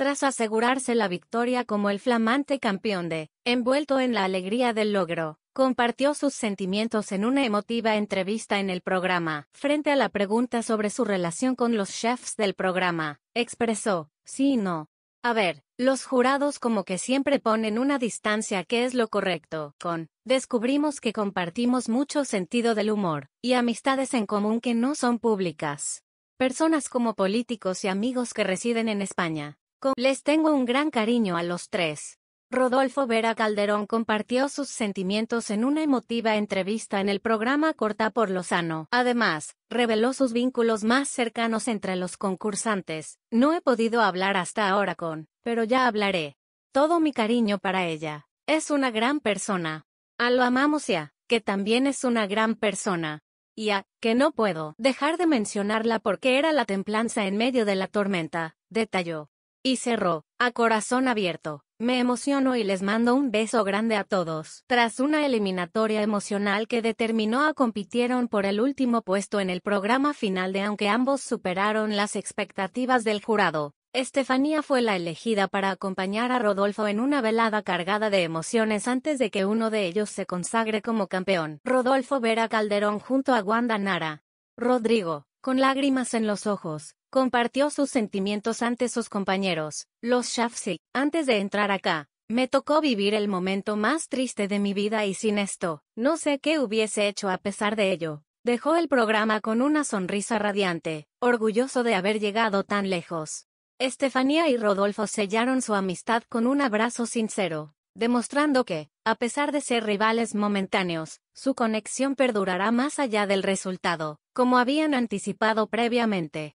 tras asegurarse la victoria como el flamante campeón de, envuelto en la alegría del logro, compartió sus sentimientos en una emotiva entrevista en el programa. Frente a la pregunta sobre su relación con los chefs del programa, expresó, sí y no. A ver, los jurados como que siempre ponen una distancia que es lo correcto, con, descubrimos que compartimos mucho sentido del humor, y amistades en común que no son públicas. Personas como políticos y amigos que residen en España, les tengo un gran cariño a los tres. Rodolfo Vera Calderón compartió sus sentimientos en una emotiva entrevista en el programa Corta por Lozano. Además, reveló sus vínculos más cercanos entre los concursantes. No he podido hablar hasta ahora con, pero ya hablaré. Todo mi cariño para ella. Es una gran persona. A lo amamos ya, que también es una gran persona. Y a, que no puedo dejar de mencionarla porque era la templanza en medio de la tormenta, detalló. Y cerró, a corazón abierto. Me emociono y les mando un beso grande a todos. Tras una eliminatoria emocional que determinó a compitieron por el último puesto en el programa final de aunque ambos superaron las expectativas del jurado, Estefanía fue la elegida para acompañar a Rodolfo en una velada cargada de emociones antes de que uno de ellos se consagre como campeón. Rodolfo Vera Calderón junto a Wanda Nara, Rodrigo, con lágrimas en los ojos, compartió sus sentimientos ante sus compañeros, los Shafsi. Antes de entrar acá, me tocó vivir el momento más triste de mi vida y sin esto, no sé qué hubiese hecho a pesar de ello. Dejó el programa con una sonrisa radiante, orgulloso de haber llegado tan lejos. Estefanía y Rodolfo sellaron su amistad con un abrazo sincero, demostrando que, a pesar de ser rivales momentáneos, su conexión perdurará más allá del resultado, como habían anticipado previamente.